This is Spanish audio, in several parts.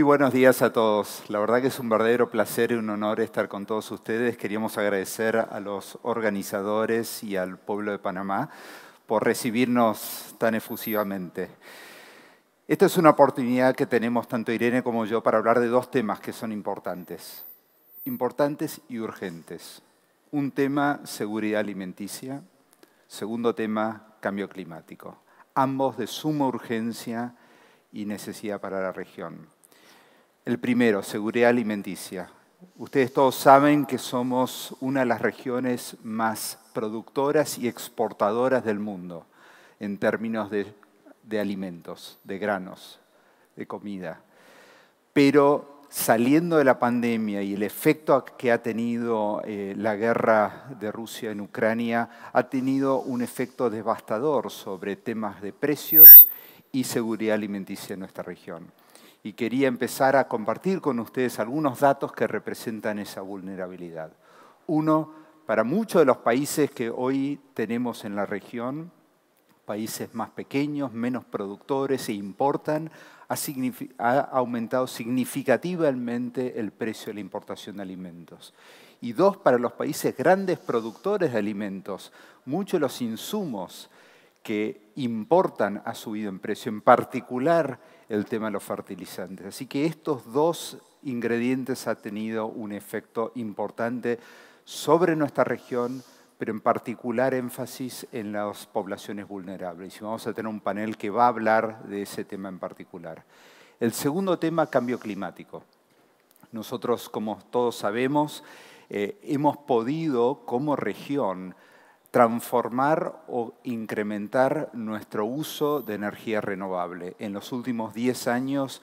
Muy buenos días a todos. La verdad que es un verdadero placer y un honor estar con todos ustedes. Queríamos agradecer a los organizadores y al pueblo de Panamá por recibirnos tan efusivamente. Esta es una oportunidad que tenemos tanto Irene como yo para hablar de dos temas que son importantes. Importantes y urgentes. Un tema, seguridad alimenticia. Segundo tema, cambio climático. Ambos de suma urgencia y necesidad para la región. El primero, seguridad alimenticia. Ustedes todos saben que somos una de las regiones más productoras y exportadoras del mundo en términos de, alimentos, de granos, de comida. Pero saliendo de la pandemia y el efecto que ha tenido eh, la guerra de Rusia en Ucrania, ha tenido un efecto devastador sobre temas de precios y seguridad alimenticia en nuestra región y quería empezar a compartir con ustedes algunos datos que representan esa vulnerabilidad. Uno, para muchos de los países que hoy tenemos en la región, países más pequeños, menos productores e importan, ha, aumentado significativamente el precio de la importación de alimentos. Y dos, para los países grandes productores de alimentos, muchos de los insumos que importan ha subido en precio, en particular el tema de los fertilizantes. Así que estos dos ingredientes ha tenido un efecto importante sobre nuestra región, pero en particular énfasis en las poblaciones vulnerables. Y vamos a tener un panel que va a hablar de ese tema en particular. El segundo tema, cambio climático. Nosotros, como todos sabemos, eh, hemos podido como región transformar o incrementar nuestro uso de energía renovable. En los últimos 10 años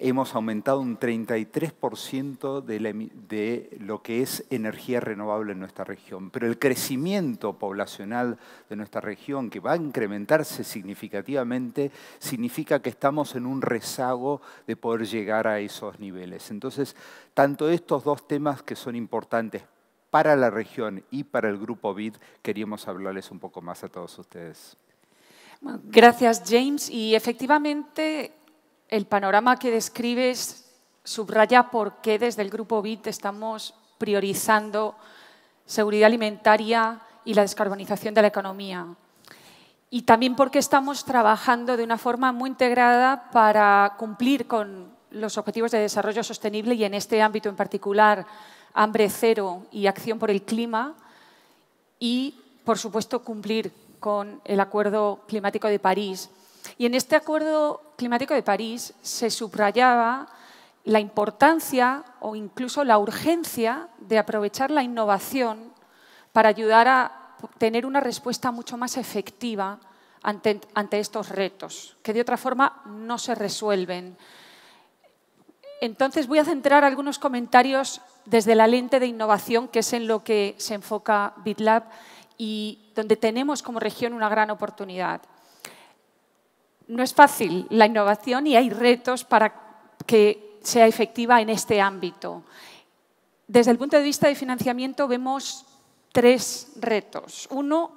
hemos aumentado un 33% de, de, lo que es energía renovable en nuestra región. Pero el crecimiento poblacional de nuestra región, que va a incrementarse significativamente, significa que estamos en un rezago de poder llegar a esos niveles. Entonces, tanto estos dos temas que son importantes para la región y para el grupo BID, queríamos hablarles un poco más a todos ustedes. Gracias, James. Y efectivamente, el panorama que describes subraya por qué desde el Grupo BIT estamos priorizando seguridad alimentaria y la descarbonización de la economía. Y también porque estamos trabajando de una forma muy integrada para cumplir con los objetivos de desarrollo sostenible y en este ámbito en particular hambre cero y acción por el clima y, por supuesto, cumplir con el Acuerdo Climático de París. Y en este Acuerdo Climático de París se subrayaba la importancia o incluso la urgencia de aprovechar la innovación para ayudar a tener una respuesta mucho más efectiva ante, ante estos retos, que de otra forma no se resuelven. Entonces voy a centrar algunos comentarios desde la lente de innovación, que es en lo que se enfoca BitLab y donde tenemos como región una gran oportunidad. No es fácil la innovación y hay retos para que sea efectiva en este ámbito. Desde el punto de vista de financiamiento vemos tres retos. Uno,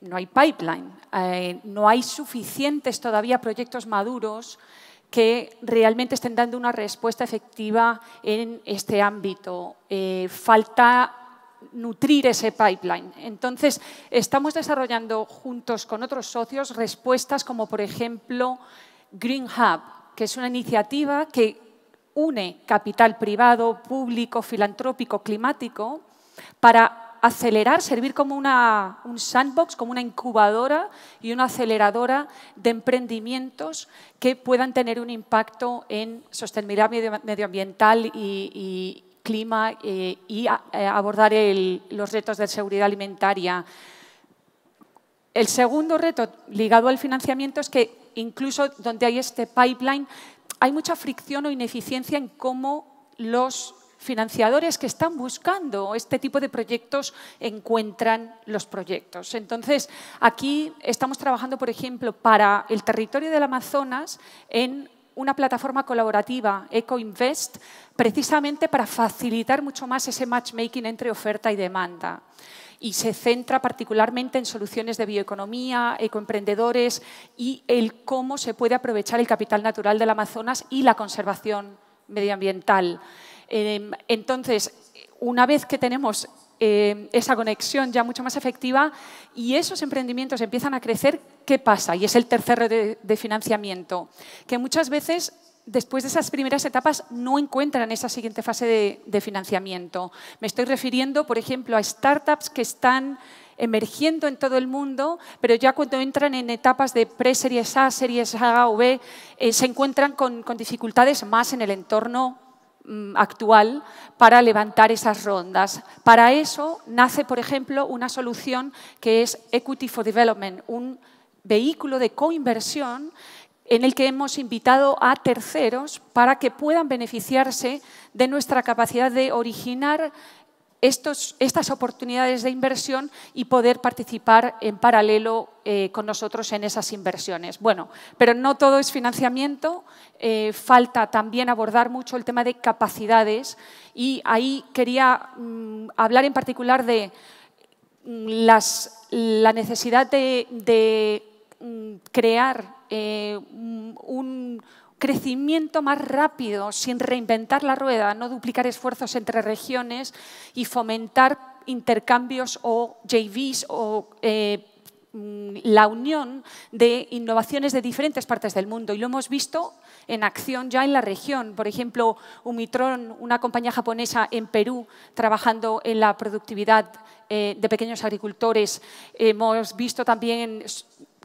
no hay pipeline, eh, no hay suficientes todavía proyectos maduros que realmente estén dando una respuesta efectiva en este ámbito. Eh, falta nutrir ese pipeline. Entonces, estamos desarrollando juntos con otros socios respuestas como, por ejemplo, Green Hub, que es una iniciativa que une capital privado, público, filantrópico, climático, para acelerar, servir como una, un sandbox, como una incubadora y una aceleradora de emprendimientos que puedan tener un impacto en sostenibilidad medioambiental y, clima eh, y eh, abordar los retos de seguridad alimentaria. El segundo reto ligado al financiamiento es que incluso donde hay este pipeline hay mucha fricción o ineficiencia en cómo los financiadores que están buscando este tipo de proyectos encuentran los proyectos. Entonces, aquí estamos trabajando, por ejemplo, para el territorio del Amazonas en una plataforma colaborativa, EcoInvest, precisamente para facilitar mucho más ese matchmaking entre oferta y demanda. Y se centra particularmente en soluciones de bioeconomía, ecoemprendedores y el cómo se puede aprovechar el capital natural del Amazonas y la conservación medioambiental. Em, entonces, una vez que tenemos em, esa conexión ya mucho más efectiva y esos emprendimientos empiezan a crecer, ¿qué pasa? Y es el tercer de, de financiamiento, que muchas veces después de esas primeras etapas no encuentran esa siguiente fase de, financiamiento. Me estoy refiriendo, por ejemplo, a startups que están emergiendo en todo el mundo, pero ya cuando entran en etapas de pre-series A, series A o B, eh, se encuentran con dificultades más en el entorno Mm, actual para levantar esas rondas. Para eso nace, por ejemplo, una solución que es Equity for Development, un vehículo de coinversión en el que hemos invitado a terceros para que puedan beneficiarse de nuestra capacidad de originar estas oportunidades de inversión y poder participar en paralelo eh, con nosotros en esas inversiones. Bueno, pero no todo es financiamiento, eh, falta también abordar mucho el tema de capacidades y ahí quería mm, hablar en particular de mm, la necesidad de, mm, crear eh, un crecimiento más rápido sin reinventar la rueda, no duplicar esfuerzos entre regiones y fomentar intercambios o JVs o eh, mm, la unión de innovaciones de diferentes partes del mundo. Y lo hemos visto en acción ya en la región. Por ejemplo, Umitron, una compañía japonesa en Perú, trabajando en la productividad eh, de pequeños agricultores. Hemos visto también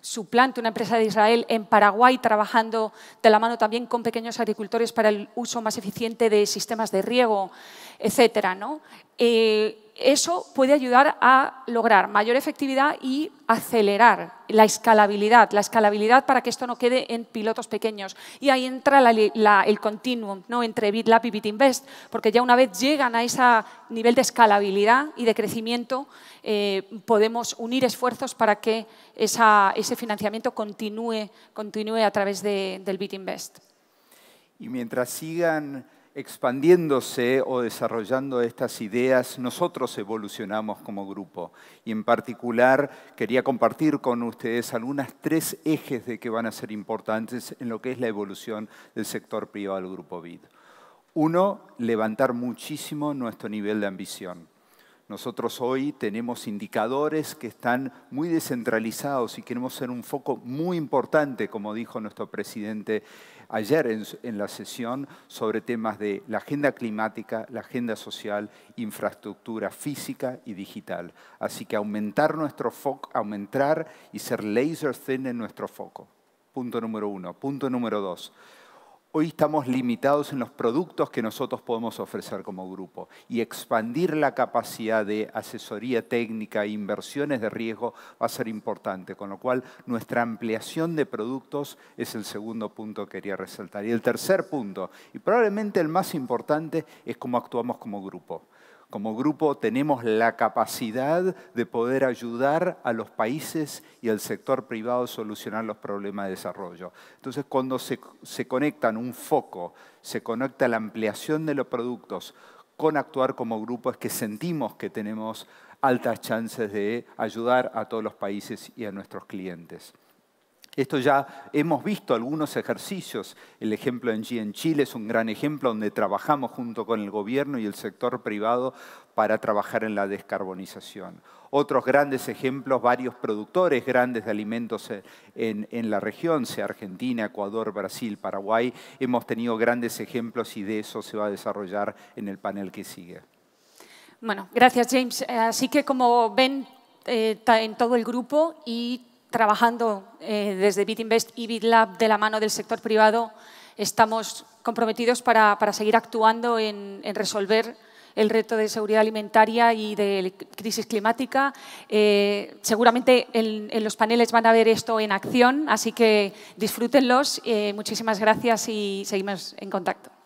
suplante, una empresa de Israel en Paraguay, trabajando de la mano también con pequeños agricultores para el uso más eficiente de sistemas de riego, etcétera. ¿no? Eh, eso puede ayudar a lograr mayor efectividad y acelerar la escalabilidad, la escalabilidad para que esto no quede en pilotos pequeños. Y ahí entra el continuum entre BitLab y BitInvest, porque ya una vez llegan a ese nivel de escalabilidad y de crecimiento, eh, podemos unir esfuerzos para que ese financiamiento continúe, continúe a través del BitInvest. Y mientras sigan expandiéndose o desarrollando estas ideas, nosotros evolucionamos como grupo. Y en particular quería compartir con ustedes algunas tres ejes de que van a ser importantes en lo que es la evolución del sector privado del Grupo BID. Uno, levantar muchísimo nuestro nivel de ambición. Nosotros hoy tenemos indicadores que están muy descentralizados y queremos ser un foco muy importante, como dijo nuestro presidente ayer en, la sesión, sobre temas de la agenda climática, la agenda social, infraestructura física y digital. Así que aumentar nuestro foco, aumentar y ser laser thin en nuestro foco. Punto número uno. Punto número dos Hoy estamos limitados en los productos que nosotros podemos ofrecer como grupo y expandir la capacidad de asesoría técnica e inversiones de riesgo va a ser importante, con lo cual nuestra ampliación de productos es el segundo punto que quería resaltar. Y el tercer punto, y probablemente el más importante, es cómo actuamos como grupo. Como grupo tenemos la capacidad de poder ayudar a los países y al sector privado a solucionar los problemas de desarrollo. Entonces, cuando se, conecta en un foco, se conecta la ampliación de los productos con actuar como grupo, es que sentimos que tenemos altas chances de ayudar a todos los países y a nuestros clientes. Esto ya hemos visto algunos ejercicios. El ejemplo en, Chile es un gran ejemplo donde trabajamos junto con el gobierno y el sector privado para trabajar en la descarbonización. Otros grandes ejemplos, varios productores grandes de alimentos en, la región, sea Argentina, Ecuador, Brasil, Paraguay, hemos tenido grandes ejemplos y de eso se va a desarrollar en el panel que sigue. Bueno, gracias James. Así que como ven, eh, en todo el grupo y trabajando eh, desde BitInvest y BitLab de la mano del sector privado, estamos comprometidos para, seguir actuando en, resolver el reto de seguridad alimentaria y de crisis climática. Eh, seguramente en, los paneles van a ver esto en acción, así que disfrútenlos. Eh, muchísimas gracias y seguimos en contacto.